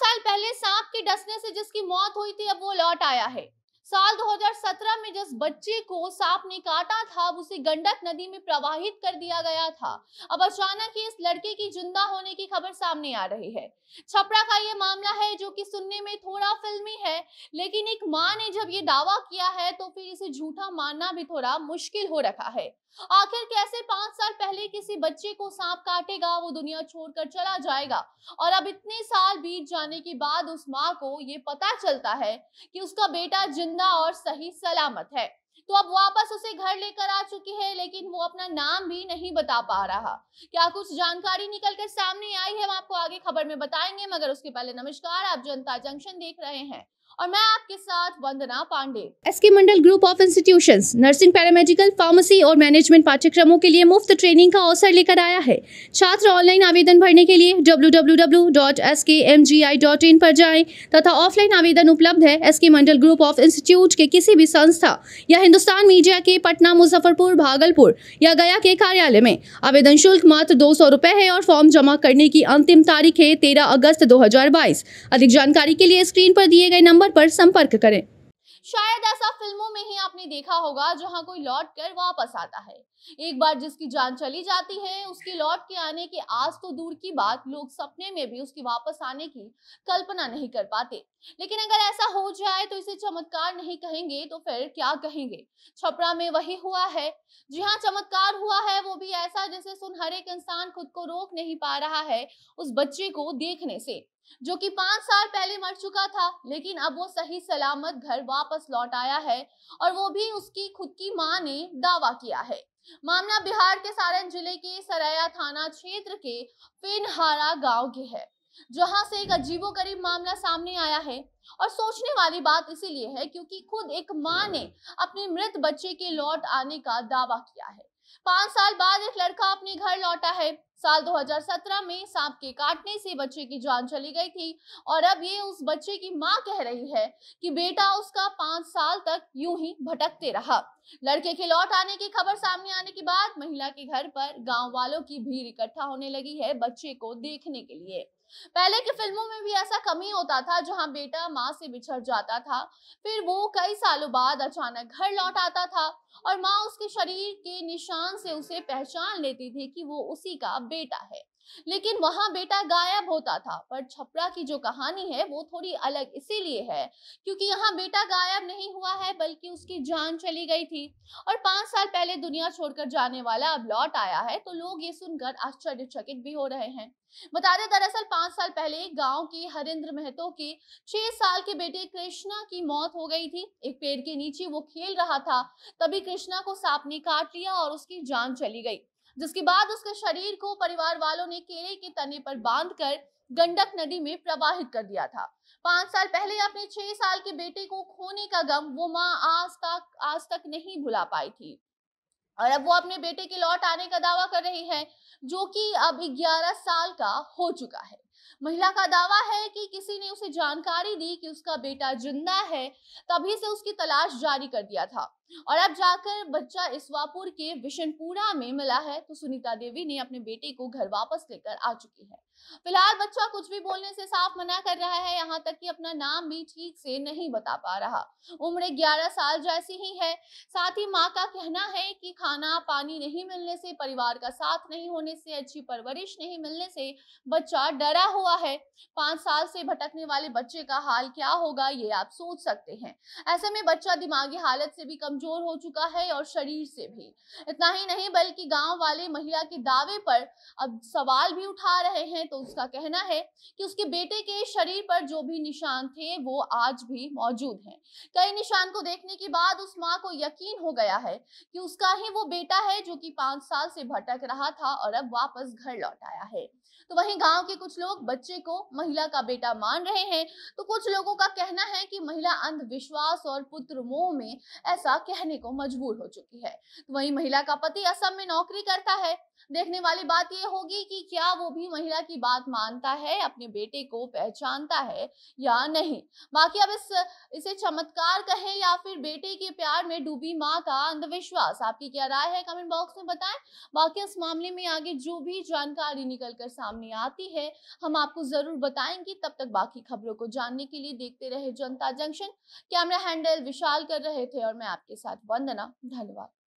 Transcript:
साल पहले सांप के डसने से जिसकी मौत हुई थी अब वो लौट आया है साल 2017 में जिस बच्चे को सांप ने काटा था उसे गंडक नदी में प्रवाहित कर दिया गया था अब अचानक ही इस लड़के की जिंदा होने की खबर सामने आ रही है छपरा का ये मामला है जो कि सुनने में थोड़ा फिल्मी है लेकिन एक माँ ने जब ये दावा किया है तो फिर इसे झूठा मानना भी थोड़ा मुश्किल हो रखा है आखिर कैसे पांच साल पहले किसी बच्चे को सांप काटेगा वो दुनिया छोड़कर चला जाएगा और अब इतने साल बीत जाने के बाद उस माँ को ये पता चलता है कि उसका बेटा जिंदा जिंदा और सही सलामत है तो अब वापस उसे घर लेकर आ चुकी है लेकिन वो अपना नाम भी नहीं बता पा रहा क्या कुछ जानकारी निकल कर सामने आई है हम आपको आगे खबर में बताएंगे मगर उसके पहले नमस्कार आप जनता जंक्शन देख रहे हैं और मैं आपके साथ वंदना Pandey S K Mandal group of institution nursing paramedical pharmacy और मैनेजमेंट पाठ्यक्रमों के लिए मुफ्त ट्रेनिंग का अवसर लेकर आया है छात्र ऑनलाइन आवेदन भरने के लिए डब्ल्यू पर जाएं तथा ऑफलाइन आवेदन उपलब्ध है के मंडल ग्रुप ऑफ इंस्टीट्यूट के किसी भी संस्था या हिंदुस्तान मीडिया के पटना मुजफ्फरपुर भागलपुर या गया के कार्यालय में आवेदन शुल्क मात्र दो सौ है और फॉर्म जमा करने की अंतिम तारीख है तेरह अगस्त दो अधिक जानकारी के लिए स्क्रीन पर दिए गए नंबर नंबर पर संपर्क करें शायद ऐसा फिल्मों में ही आपने देखा होगा जहां कोई लौट कर वापस आता है एक बार जिसकी जान चली जाती है उसकी लौट के आने की आज तो दूर की बात लोग सपने में भी उसकी वापस आने की कल्पना नहीं कर पाते लेकिन अगर ऐसा हो जाए तो इसे चमत्कार नहीं कहेंगे तो फिर क्या कहेंगे छपरा में वही हुआ है जी हाँ चमत्कार हुआ है वो भी ऐसा जैसे सुन हर एक इंसान खुद को रोक नहीं पा रहा है उस बच्चे को देखने से जो कि पांच साल पहले मर चुका था लेकिन अब वो सही सलामत घर वापस लौट आया है और वो भी उसकी खुद की मां ने दावा किया है मामला बिहार के सारण जिले के सराया थाना क्षेत्र के फिनहारा गांव के है जहां से एक अजीबो करीब मामला सामने आया है और सोचने वाली बात इसीलिए है क्योंकि खुद एक मां ने अपने मृत बच्चे के लौट आने का दावा किया है पांच साल बाद एक लड़का अपने घर लौटा है साल 2017 में सांप के काटने से बच्चे की जान चली गई थी और अब ये उस बच्चे की मां कह रही है कि बेटा उसका पांच साल तक यूं ही भटकते रहा लड़के के लौट आने की खबर सामने आने के बाद महिला के घर पर गांव वालों की भीड़ इकट्ठा होने लगी है बच्चे को देखने के लिए पहले की फिल्मों में भी ऐसा कमी होता था जहां बेटा माँ से बिछड़ जाता था फिर वो कई सालों बाद अचानक घर लौट आता था और माँ उसके शरीर के निशान से उसे पहचान लेती थी कि वो उसी का बेटा है लेकिन वहां बेटा गायब होता था पर छपरा की जो कहानी है वो थोड़ी अलग इसीलिए है क्योंकि यहाँ बेटा गायब नहीं हुआ है बल्कि उसकी जान चली गई थी और पांच साल पहले दुनिया छोड़कर जाने वाला अब लौट आया है तो लोग ये सुनकर आश्चर्यचकित भी हो रहे हैं बता दें दरअसल पांच साल पहले गांव की हरिंद्र महतो के छह साल के बेटे कृष्णा की मौत हो गई थी एक पेड़ के नीचे वो खेल रहा था तभी कृष्णा को सांप ने काट लिया और उसकी जान चली गई जिसके बाद उसके शरीर को परिवार वालों ने केले के तने पर बांधकर गंडक नदी में प्रवाहित कर दिया था पांच साल पहले अपने छह साल के बेटे को खोने का गम वो माँ आज तक आज तक नहीं भुला पाई थी और अब वो अपने बेटे के लौट आने का दावा कर रही है जो कि अब 11 साल का हो चुका है महिला का दावा है कि किसी ने उसे जानकारी दी कि उसका बेटा जिंदा है तभी से उसकी तलाश जारी कर दिया था और अब जाकर बच्चा इसवापुर के विशनपुरा में मिला है तो सुनीता देवी ने अपने बेटे को घर वापस लेकर आ चुकी है फिलहाल बच्चा कुछ भी बोलने से साफ मना कर रहा है यहाँ तक कि अपना नाम भी ठीक से नहीं बता पा रहा उम्र 11 साल जैसी ही है साथ ही माँ का कहना है कि खाना पानी नहीं मिलने से परिवार का साथ नहीं होने से अच्छी परवरिश नहीं मिलने से बच्चा डरा हुआ है पांच साल से भटकने वाले बच्चे का हाल क्या होगा ये आप सोच सकते हैं ऐसे में बच्चा दिमागी हालत से भी कमजोर हो चुका है और शरीर से भी इतना ही नहीं बल्कि गांव वाले महिला के दावे पर अब सवाल भी उठा रहे हैं तो उसका कहना है कि उसके बेटे के शरीर पर जो भी निशान थे वो आज भी मौजूद हैं कई निशान को देखने के बाद उस माँ को यकीन हो गया है कि उसका ही वो बेटा है जो कि पांच साल से भटक रहा था और अब वापस घर लौट आया है तो वहीं गांव के कुछ लोग लोग बच्चे को महिला का बेटा मान रहे हैं तो कुछ लोगों का कहना है कि महिला अंधविश्वास और पुत्र मोह में ऐसा कहने को मजबूर हो चुकी है तो महिला का पति असम में नौकरी करता है देखने वाली बात यह होगी कि क्या वो भी महिला की बात मानता है अपने बेटे को पहचानता है या नहीं बाकी अब इस इसे चमत्कार कहें या फिर बेटे के प्यार में डूबी माँ का अंधविश्वास आपकी क्या राय है कमेंट बॉक्स में बताएं बाकी इस मामले में आगे जो भी जानकारी निकल कर सामने आती है हम आपको जरूर बताएंगे तब तक बाकी खबरों को जानने के लिए देखते रहे जनता जंक्शन कैमरा हैंडल विशाल कर रहे थे और मैं आपके साथ वंदना धन्यवाद